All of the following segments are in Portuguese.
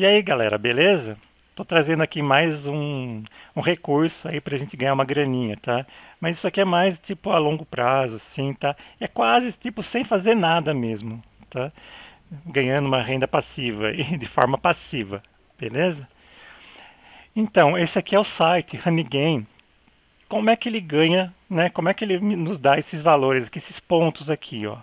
E aí galera, beleza? Estou trazendo aqui mais um, um recurso aí para a gente ganhar uma graninha, tá? Mas isso aqui é mais tipo a longo prazo, assim, tá? É quase tipo sem fazer nada mesmo, tá? Ganhando uma renda passiva e de forma passiva, beleza? Então, esse aqui é o site Honey Game. Como é que ele ganha, né? Como é que ele nos dá esses valores aqui, esses pontos aqui, ó,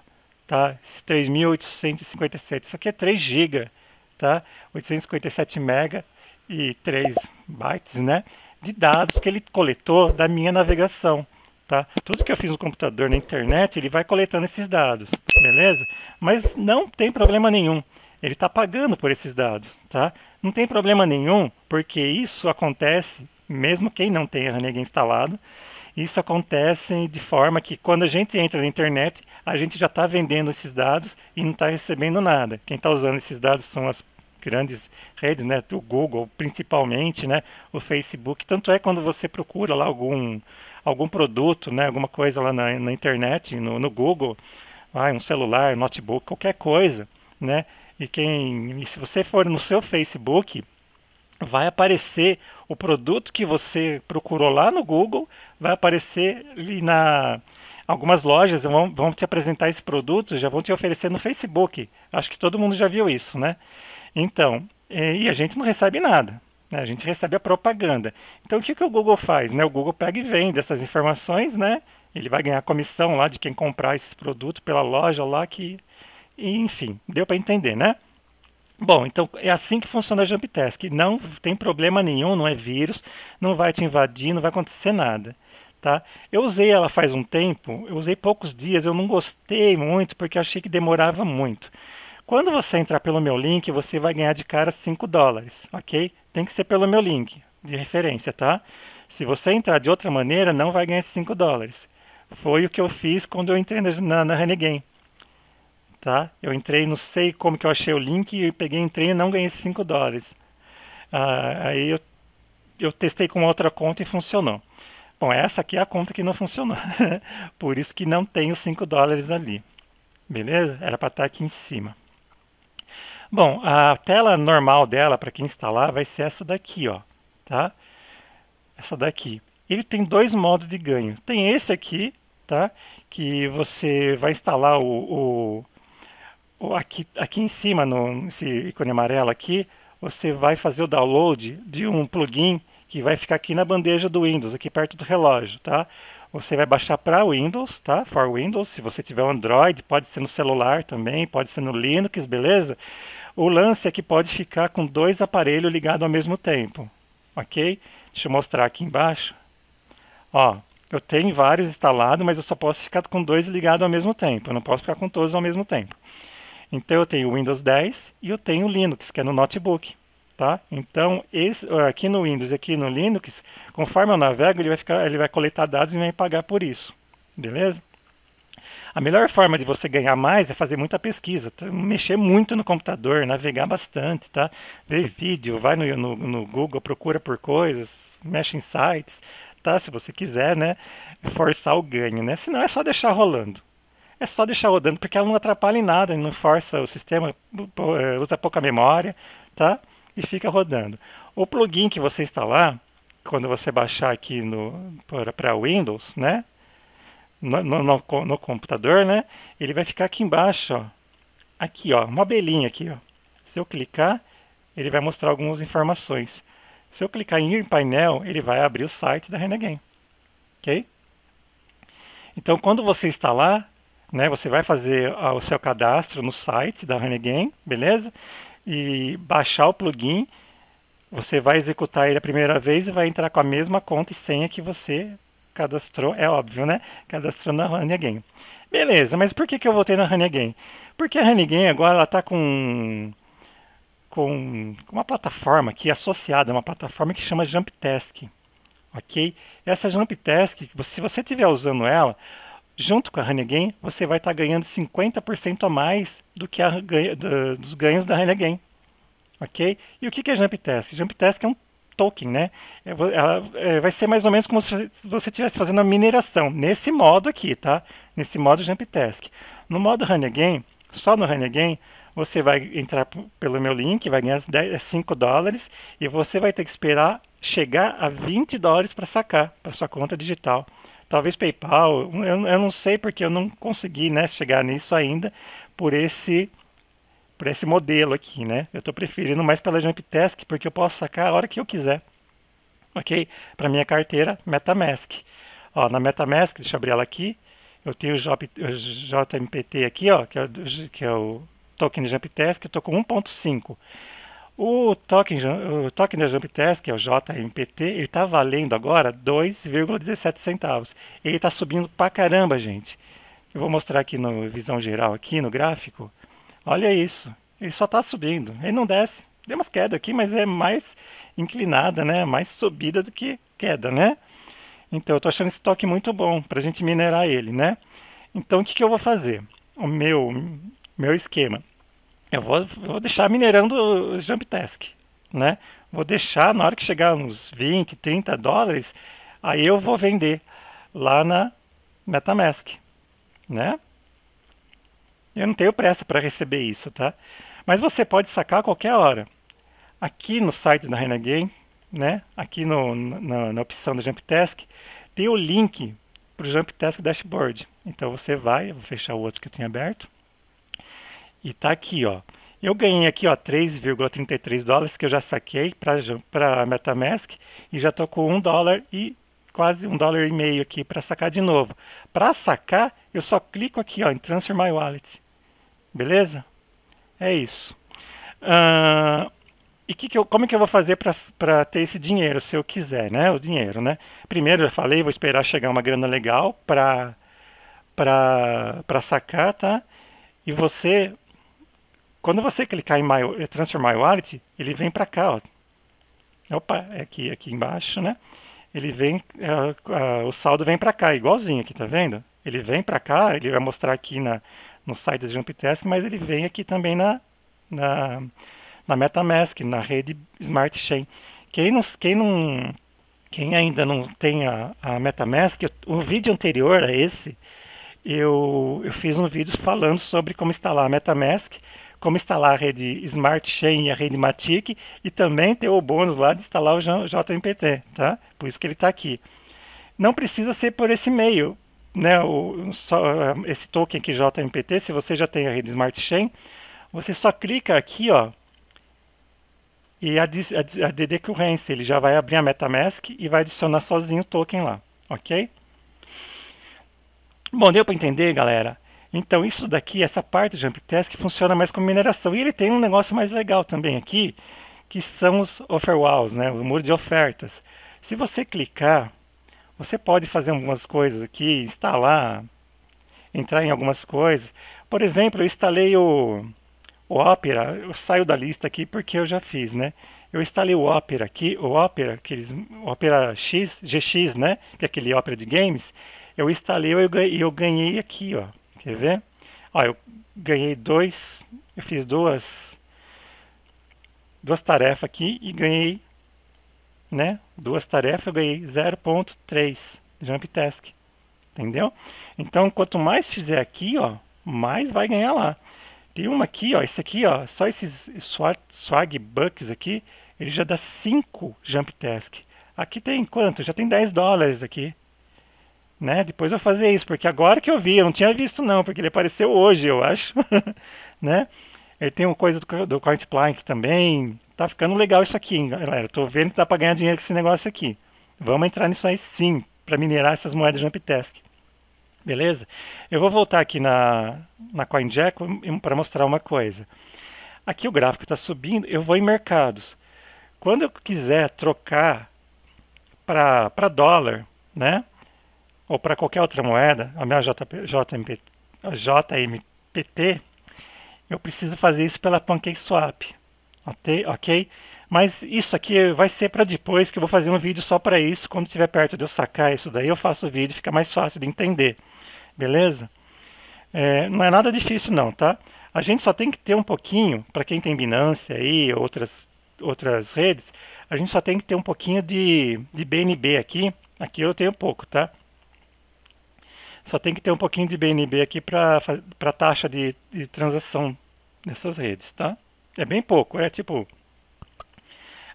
tá? Esses 3.857, isso aqui é 3 GB tá? 857 MB e 3 bytes, né? De dados que ele coletou da minha navegação, tá? Tudo que eu fiz no computador, na internet, ele vai coletando esses dados, beleza? Mas não tem problema nenhum. Ele está pagando por esses dados, tá? Não tem problema nenhum, porque isso acontece mesmo quem não tenha Renega instalado, isso acontece de forma que quando a gente entra na internet, a gente já está vendendo esses dados e não está recebendo nada. Quem está usando esses dados são as grandes redes, né? O Google, principalmente, né? O Facebook. Tanto é quando você procura lá algum algum produto, né? Alguma coisa lá na, na internet, no, no Google, ah, um celular, notebook, qualquer coisa, né? E quem, e se você for no seu Facebook, vai aparecer o produto que você procurou lá no Google, vai aparecer na algumas lojas vão, vão te apresentar esse produto, já vão te oferecer no Facebook. Acho que todo mundo já viu isso, né? Então, é, e a gente não recebe nada. Né? A gente recebe a propaganda. Então, o que, que o Google faz? Né? O Google pega e vende essas informações, né? Ele vai ganhar comissão lá de quem comprar esses produtos pela loja lá que... Enfim, deu para entender, né? Bom, então é assim que funciona a Jampetesk. Não tem problema nenhum, não é vírus, não vai te invadir, não vai acontecer nada. Tá? Eu usei ela faz um tempo, eu usei poucos dias, eu não gostei muito porque achei que demorava muito. Quando você entrar pelo meu link, você vai ganhar de cara 5 dólares, ok? Tem que ser pelo meu link de referência, tá? Se você entrar de outra maneira, não vai ganhar 5 dólares. Foi o que eu fiz quando eu entrei na, na Renegade tá? Eu entrei, não sei como que eu achei o link, e peguei, entrei e não ganhei 5 dólares. Ah, aí eu, eu testei com outra conta e funcionou. Bom, essa aqui é a conta que não funcionou. Por isso que não tem os 5 dólares ali. Beleza? Era para estar tá aqui em cima. Bom, a tela normal dela, para quem instalar, vai ser essa daqui, ó. Tá? Essa daqui. Ele tem dois modos de ganho. Tem esse aqui, tá? Que você vai instalar o, o aqui, aqui em cima, no, nesse ícone amarelo aqui, você vai fazer o download de um plugin que vai ficar aqui na bandeja do Windows, aqui perto do relógio, tá? Você vai baixar para Windows, tá? For Windows, se você tiver Android, pode ser no celular também, pode ser no Linux, beleza? O lance é que pode ficar com dois aparelhos ligados ao mesmo tempo, ok? Deixa eu mostrar aqui embaixo. Ó, eu tenho vários instalados, mas eu só posso ficar com dois ligados ao mesmo tempo. Eu não posso ficar com todos ao mesmo tempo. Então eu tenho o Windows 10 e eu tenho o Linux, que é no notebook. Tá? Então, esse, aqui no Windows e aqui no Linux, conforme eu navego, ele vai, ficar, ele vai coletar dados e vai pagar por isso. Beleza? A melhor forma de você ganhar mais é fazer muita pesquisa, tá? mexer muito no computador, navegar bastante, tá? Ver vídeo, vai no, no, no Google, procura por coisas, mexe em sites, tá? Se você quiser, né? Forçar o ganho, né? Senão é só deixar rolando é só deixar rodando, porque ela não atrapalha em nada, não força o sistema, é, usa pouca memória, tá? E fica rodando. O plugin que você instalar, quando você baixar aqui para Windows, né? No, no, no, no, computador, né? Ele vai ficar aqui embaixo, ó. Aqui, ó, uma abelhinha aqui, ó. Se eu clicar, ele vai mostrar algumas informações. Se eu clicar em ir painel, ele vai abrir o site da Renegade, ok? Então, quando você instalar, né? Você vai fazer ah, o seu cadastro no site da Honeygain, beleza? E baixar o plugin, você vai executar ele a primeira vez e vai entrar com a mesma conta e senha que você cadastrou, é óbvio, né? Cadastrou na Honeygain. Beleza, mas por que, que eu voltei na Honeygain? Porque a Honeygain agora está com com uma plataforma que é associada uma plataforma que chama Jump Task, ok? Essa Jump Task, se você estiver usando ela, junto com a Renegade, você vai estar tá ganhando 50% a mais do que a, do, dos ganhos da Renegade. Ok? E o que, é Jump Task? Jump Task é um token, né? Ela é é, é, vai ser mais ou menos como se você estivesse fazendo a mineração, nesse modo aqui, tá? Nesse modo Jump Task. No modo Renegade, só no Renegade, você vai entrar pelo meu link, vai ganhar 5 dólares e você vai ter que esperar chegar a 20 dólares para sacar para sua conta digital talvez PayPal, eu, eu não sei porque eu não consegui né, chegar nisso ainda por esse por esse modelo aqui, né? Eu estou preferindo mais pela Jump Task porque eu posso sacar a hora que eu quiser, ok? Para minha carteira MetaMask. Ó, na MetaMask, deixa eu abrir ela aqui. Eu tenho o JMPT aqui, ó, que é, o, que é o token de Jump Task. Eu estou com 1.5. O token, o token da Jumptest, que é o JMPT, ele está valendo agora 2,17 centavos. Ele está subindo pra caramba, gente. Eu vou mostrar aqui no visão geral, aqui no gráfico. Olha isso. Ele só está subindo. Ele não desce. Deu umas quedas aqui, mas é mais inclinada, né? Mais subida do que queda, né? Então eu estou achando esse toque muito bom para a gente minerar ele, né? Então o que, que eu vou fazer? O meu, meu esquema eu vou, vou deixar minerando o Jump Task, né? Vou deixar, na hora que chegar uns 20, 30 dólares, aí eu vou vender lá na Metamask, né? Eu não tenho pressa para receber isso, tá? Mas você pode sacar a qualquer hora. Aqui no site da Renegade, né? Aqui no, na, na, opção do Jump Task, tem o link para o Jump Task Dashboard. Então você vai, vou fechar o outro que eu tinha aberto. E tá aqui, ó. Eu ganhei aqui, ó, 3,33 dólares que eu já saquei para MetaMask e já tô com 1 dólar e quase 1 dólar e meio aqui para sacar de novo. Para sacar, eu só clico aqui, ó, em Transfer My Wallet. Beleza? É isso. Uh, e que que eu, como é que eu vou fazer para ter esse dinheiro, se eu quiser, né? O dinheiro, né? Primeiro, eu falei, vou esperar chegar uma grana legal para sacar, tá? E você quando você clicar em My, eh, Transfer My Wallet, ele vem para cá. Ó. Opa, é aqui, aqui embaixo, né? Ele vem, uh, uh, o saldo vem para cá, igualzinho aqui, tá vendo? Ele vem para cá, ele vai mostrar aqui na, no site da Jump Test, mas ele vem aqui também na, na, na MetaMask, na rede Smart Chain. Quem não, quem não quem ainda não tem a, a MetaMask, o vídeo anterior a esse, eu, eu fiz um vídeo falando sobre como instalar a MetaMask como instalar a rede Smart Chain e a rede Matic e também ter o bônus lá de instalar o JMPT, tá? Por isso que ele está aqui. Não precisa ser por esse meio, né? O, só, ah, esse token aqui JMPT, se você já tem a rede Smart Chain, você só clica aqui, ó, e a DD currency, ele já vai abrir a MetaMask e vai adicionar sozinho o token lá, ok? Bom, deu para entender, galera? Então isso daqui, essa parte do Jump Task funciona mais como mineração. E ele tem um negócio mais legal também aqui, que são os offer walls, né? o muro de ofertas. Se você clicar, você pode fazer algumas coisas aqui, instalar, entrar em algumas coisas. Por exemplo, eu instalei o, o Opera, eu saio da lista aqui porque eu já fiz, né? Eu instalei o Opera aqui, o Opera, aqueles, o Opera X, GX, né? Que é aquele Opera de games. Eu instalei e eu, eu ganhei aqui, ó Quer ver? Ó, eu ganhei dois, eu fiz duas, duas tarefas aqui e ganhei, né? Duas tarefas, eu ganhei 0.3 jump task, entendeu? Então, quanto mais fizer aqui, ó, mais vai ganhar lá. Tem uma aqui, ó, esse aqui, ó, só esses swag, swag bucks aqui, ele já dá 5 jump task. Aqui tem quanto? Já tem 10 dólares aqui. Né? Depois eu fazer isso, porque agora que eu vi, eu não tinha visto não, porque ele apareceu hoje, eu acho, né? Ele tem uma coisa do, do Coint Plank também, tá ficando legal isso aqui, hein, galera. Tô vendo que dá para ganhar dinheiro com esse negócio aqui. Vamos entrar nisso aí sim, para minerar essas moedas de Amptesc. Beleza? Eu vou voltar aqui na, na CoinJack para mostrar uma coisa. Aqui o gráfico está subindo, eu vou em mercados. Quando eu quiser trocar para dólar, né? ou para qualquer outra moeda, a minha JP, JMP, JMPT, eu preciso fazer isso pela PancakeSwap, ok? Mas isso aqui vai ser para depois, que eu vou fazer um vídeo só para isso. Quando estiver perto de eu sacar isso daí, eu faço o vídeo, fica mais fácil de entender, beleza? É, não é nada difícil não, tá? A gente só tem que ter um pouquinho, para quem tem Binance aí, outras, outras redes, a gente só tem que ter um pouquinho de, de BNB aqui. Aqui eu tenho pouco, tá? Só tem que ter um pouquinho de BNB aqui para a taxa de, de transação dessas redes, tá? É bem pouco, é tipo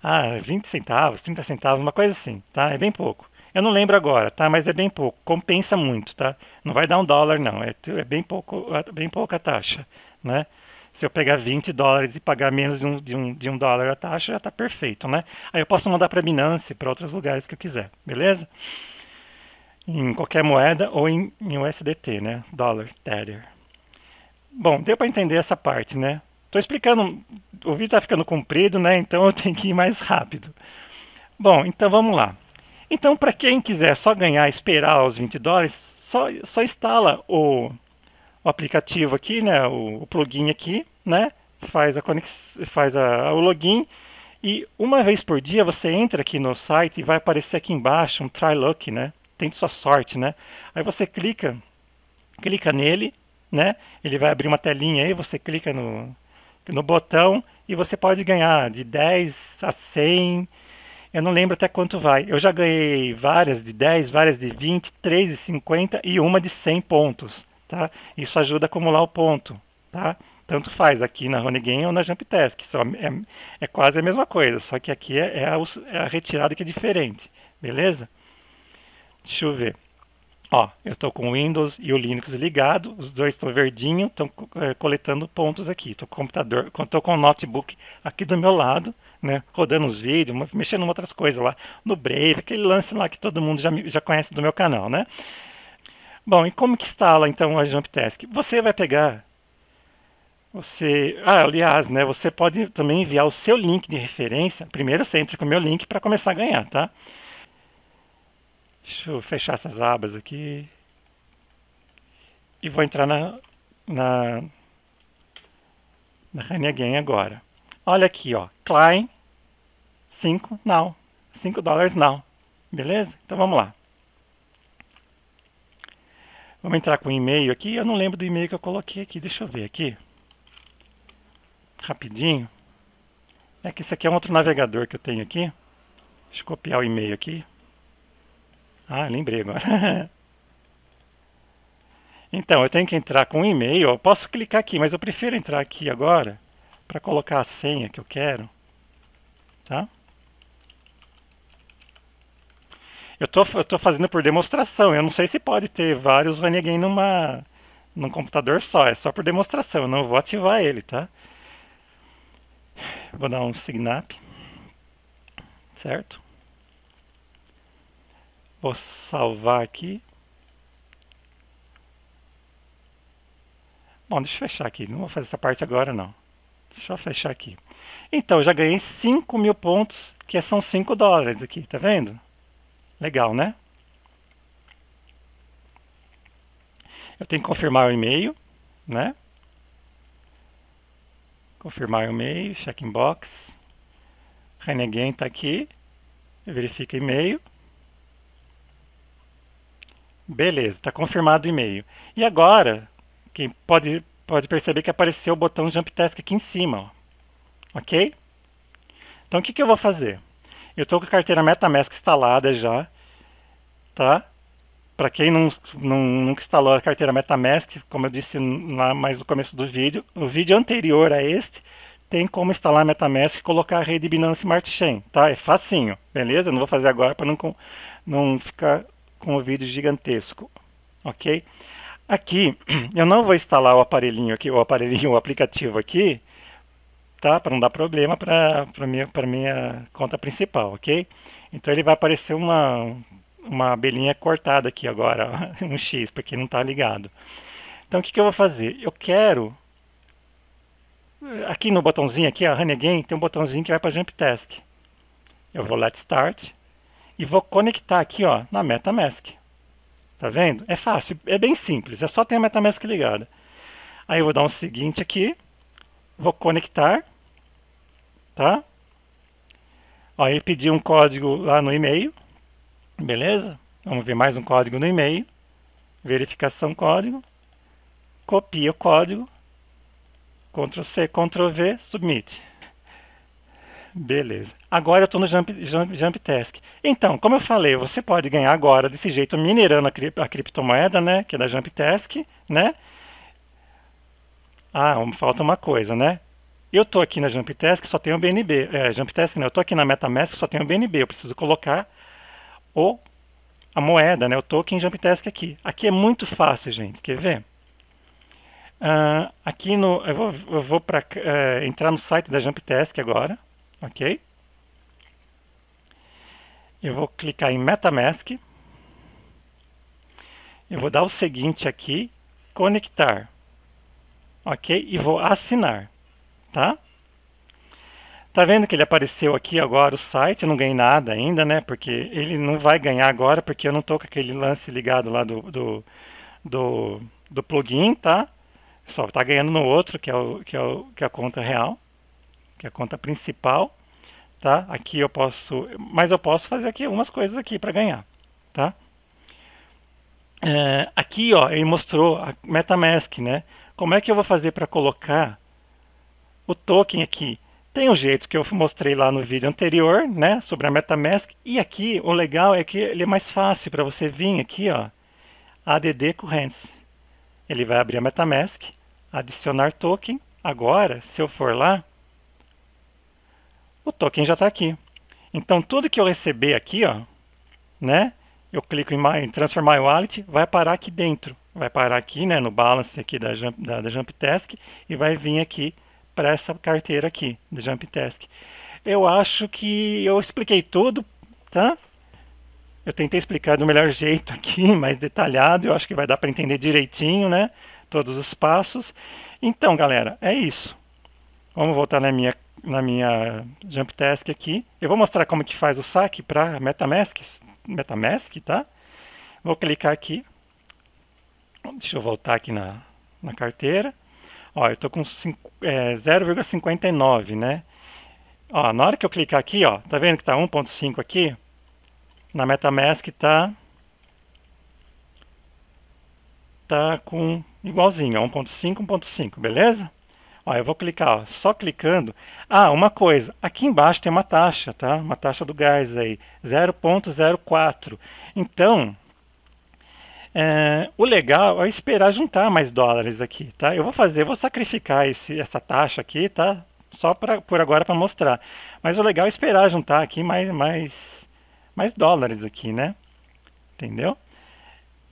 ah, 20 centavos, 30 centavos, uma coisa assim, tá? É bem pouco. Eu não lembro agora, tá? Mas é bem pouco. Compensa muito, tá? Não vai dar um dólar, não. É, é bem, pouco, bem pouca taxa, né? Se eu pegar 20 dólares e pagar menos de um, de um, de um dólar a taxa, já está perfeito, né? Aí eu posso mandar para Binance, para outros lugares que eu quiser, beleza? em qualquer moeda ou em, em USDT, né? Dólar, Tether. Bom, deu para entender essa parte, né? Estou explicando, o vídeo está ficando comprido, né? Então eu tenho que ir mais rápido. Bom, então vamos lá. Então, para quem quiser só ganhar, esperar os 20 dólares, só, só instala o, o aplicativo aqui, né? O, o plugin aqui, né? Faz, a conex, faz a, o login e uma vez por dia você entra aqui no site e vai aparecer aqui embaixo um try luck, né? tente sua sorte, né? Aí você clica, clica nele, né? Ele vai abrir uma telinha aí, você clica no, no botão e você pode ganhar de 10 a 100. Eu não lembro até quanto vai. Eu já ganhei várias de 10, várias de 20, 3 de 50 e uma de 100 pontos, tá? Isso ajuda a acumular o ponto, tá? Tanto faz aqui na Game ou na Jump Task, são, é, é, quase a mesma coisa, só que aqui é, é, a, é a retirada que é diferente, beleza? Deixa eu ver. Ó, eu estou com o Windows e o Linux ligado, os dois estão verdinho, estão é, coletando pontos aqui. Estou com o computador, estou com o notebook aqui do meu lado, né, rodando os vídeos, mexendo em outras coisas lá, no Brave, aquele lance lá que todo mundo já, já conhece do meu canal, né? Bom, e como que instala então a Jump Task? Você vai pegar você, ah, aliás, né, você pode também enviar o seu link de referência. Primeiro você entra com o meu link para começar a ganhar, tá? Deixa eu fechar essas abas aqui. E vou entrar na, na, na Run Again agora. Olha aqui, ó. Klein, 5 now. 5 dólares now. Beleza? Então vamos lá. Vamos entrar com o e-mail aqui. Eu não lembro do e-mail que eu coloquei aqui. Deixa eu ver aqui. Rapidinho. É que esse aqui é um outro navegador que eu tenho aqui. Deixa eu copiar o e-mail aqui. Ah, lembrei agora. então, eu tenho que entrar com um e-mail. Eu posso clicar aqui, mas eu prefiro entrar aqui agora para colocar a senha que eu quero. Tá? Eu tô, eu tô fazendo por demonstração. Eu não sei se pode ter vários Renegade numa, num computador só. É só por demonstração. Eu não vou ativar ele, tá? Vou dar um sign up. Certo? Vou salvar aqui. Bom, deixa eu fechar aqui. Não vou fazer essa parte agora, não. Deixa eu fechar aqui. Então, eu já ganhei 5 mil pontos, que são 5 dólares aqui, tá vendo? Legal, né? Eu tenho que confirmar o e-mail, né? Confirmar o e-mail, check inbox. Renegade está aqui. Verifica e-mail. Beleza, está confirmado o e-mail. E agora, quem pode, pode perceber que apareceu o botão Jump Task aqui em cima. Ó. Ok? Então, o que, que eu vou fazer? Eu estou com a carteira MetaMask instalada já. Tá? Para quem não, não, nunca instalou a carteira MetaMask, como eu disse lá mais no começo do vídeo, o vídeo anterior a este tem como instalar MetaMask e colocar a rede Binance Smart Chain, tá? É facinho, beleza? Eu não vou fazer agora para não, não ficar com o vídeo gigantesco, ok? Aqui, eu não vou instalar o aparelhinho aqui, o aparelhinho, o aplicativo aqui, tá? Para não dar problema para minha, minha conta principal, ok? Então ele vai aparecer uma, uma abelhinha cortada aqui agora, um X, porque não está ligado. Então o que, que eu vou fazer? Eu quero... Aqui no botãozinho, aqui, a Honey Again, tem um botãozinho que vai para Jump Task. Eu vou Let Start e vou conectar aqui ó, na MetaMask. Tá vendo? É fácil, é bem simples, é só ter a MetaMask ligada. Aí eu vou dar um seguinte aqui, vou conectar, tá? Ó, ele pediu um código lá no e-mail, beleza? Vamos ver mais um código no e-mail, verificação código, copia o código, Ctrl C, Ctrl V, submit. Beleza. Agora eu estou no jump, jump, jump Task. Então, como eu falei, você pode ganhar agora desse jeito minerando a, cri a criptomoeda, né? Que é da Jump Task, né? Ah, falta uma coisa, né? Eu estou aqui na Jump Task, só tenho o BNB. É, Jump Task não, eu estou aqui na MetaMask, só tenho o BNB. Eu preciso colocar o, a moeda, né? O token Jump Task aqui. Aqui é muito fácil, gente. Quer ver? Uh, aqui no. Eu vou, eu vou para uh, é, entrar no site da Jump Task agora. Ok? Eu vou clicar em MetaMask. Eu vou dar o seguinte aqui, conectar. Ok? E vou assinar, tá? Tá vendo que ele apareceu aqui agora o site, eu não ganhei nada ainda, né? Porque ele não vai ganhar agora, porque eu não tô com aquele lance ligado lá do, do, do, do plugin, tá? Só tá ganhando no outro, que é, o, que, é o, que é a conta real que é a conta principal, tá? Aqui eu posso, mas eu posso fazer aqui algumas coisas aqui para ganhar, tá? É, aqui, ó, ele mostrou a MetaMask, né? Como é que eu vou fazer para colocar o token aqui? Tem um jeito que eu mostrei lá no vídeo anterior, né, sobre a MetaMask. E aqui, o legal é que ele é mais fácil para você vir aqui, ó, ADD Currency. Ele vai abrir a MetaMask, adicionar token. Agora, se eu for lá, o token já está aqui. Então tudo que eu receber aqui, ó, né? Eu clico em, my, em My Wallet, vai parar aqui dentro. Vai parar aqui, né, no balance aqui da Jump, da, da e vai vir aqui para essa carteira aqui, da JumpTask. Eu acho que eu expliquei tudo, tá? Eu tentei explicar do melhor jeito aqui, mais detalhado, eu acho que vai dar para entender direitinho, né? Todos os passos. Então, galera, é isso. Vamos voltar na minha na minha Jump Task aqui. Eu vou mostrar como que faz o saque para MetaMask, MetaMask, tá? Vou clicar aqui. Deixa eu voltar aqui na, na carteira. Ó, eu estou com é, 0,59, né? Ó, na hora que eu clicar aqui, ó, tá vendo que tá 1.5 aqui? Na MetaMask tá tá com igualzinho, 1.5, 1.5, beleza? Ó, eu vou clicar, ó, só clicando. Ah, uma coisa, aqui embaixo tem uma taxa, tá? Uma taxa do gás aí, 0.04. Então, é, o legal é esperar juntar mais dólares aqui, tá? Eu vou fazer, eu vou sacrificar esse, essa taxa aqui, tá? Só pra, por agora para mostrar. Mas o legal é esperar juntar aqui mais, mais, mais dólares aqui, né? Entendeu?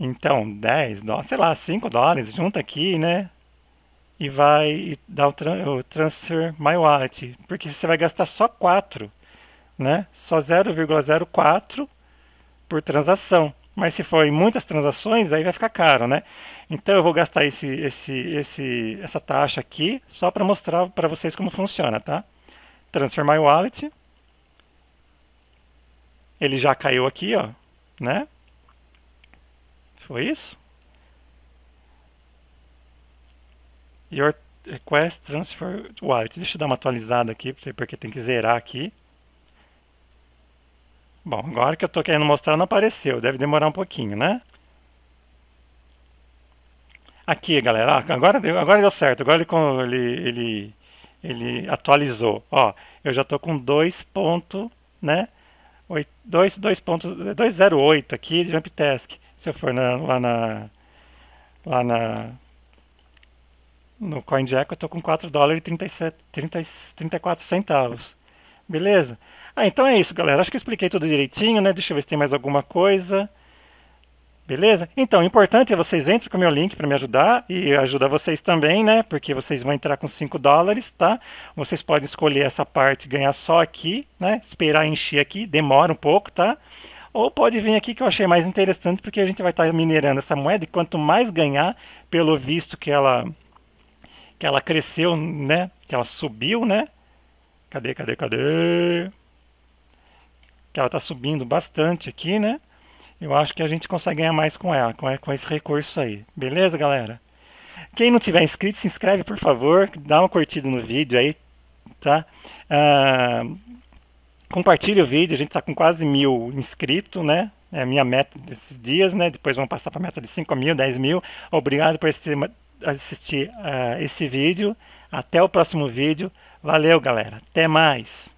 Então, 10 dólares, sei lá, 5 dólares, junta aqui, né? e vai dar o, tran o transfer my wallet, porque você vai gastar só 4, né? Só 0,04 por transação. Mas se for em muitas transações, aí vai ficar caro, né? Então eu vou gastar esse, esse, esse, essa taxa aqui só para mostrar para vocês como funciona, tá? Transfer my wallet. Ele já caiu aqui, ó, né? Foi isso? Your request transfer wallet. Deixa eu dar uma atualizada aqui, porque tem que zerar aqui. Bom, agora que eu estou querendo mostrar não apareceu, deve demorar um pouquinho, né? Aqui, galera, ah, agora deu, agora deu certo, agora ele, ele, ele atualizou. Ó, eu já estou com 2 ponto, né? 2.208 aqui de jump task. Se eu for na, lá na lá na no CoinJack eu estou com 4 dólares e 34 centavos. Beleza? Ah, então é isso, galera. Acho que eu expliquei tudo direitinho, né? Deixa eu ver se tem mais alguma coisa. Beleza? Então, o importante é vocês entrem com o meu link para me ajudar e ajudar vocês também, né? Porque vocês vão entrar com 5 dólares, tá? Vocês podem escolher essa parte ganhar só aqui, né? Esperar encher aqui, demora um pouco, tá? Ou pode vir aqui que eu achei mais interessante, porque a gente vai estar tá minerando essa moeda e quanto mais ganhar, pelo visto que ela que ela cresceu, né? Que ela subiu, né? Cadê, cadê, cadê? Que ela está subindo bastante aqui, né? Eu acho que a gente consegue ganhar mais com ela, com esse recurso aí. Beleza, galera? Quem não tiver inscrito, se inscreve, por favor. Dá uma curtida no vídeo aí, tá? Ah, compartilha o vídeo. A gente está com quase mil inscritos, né? É a minha meta desses dias, né? Depois vamos passar para a meta de 5 mil, 10 mil. Obrigado por esse assistir uh, esse vídeo. Até o próximo vídeo. Valeu, galera. Até mais.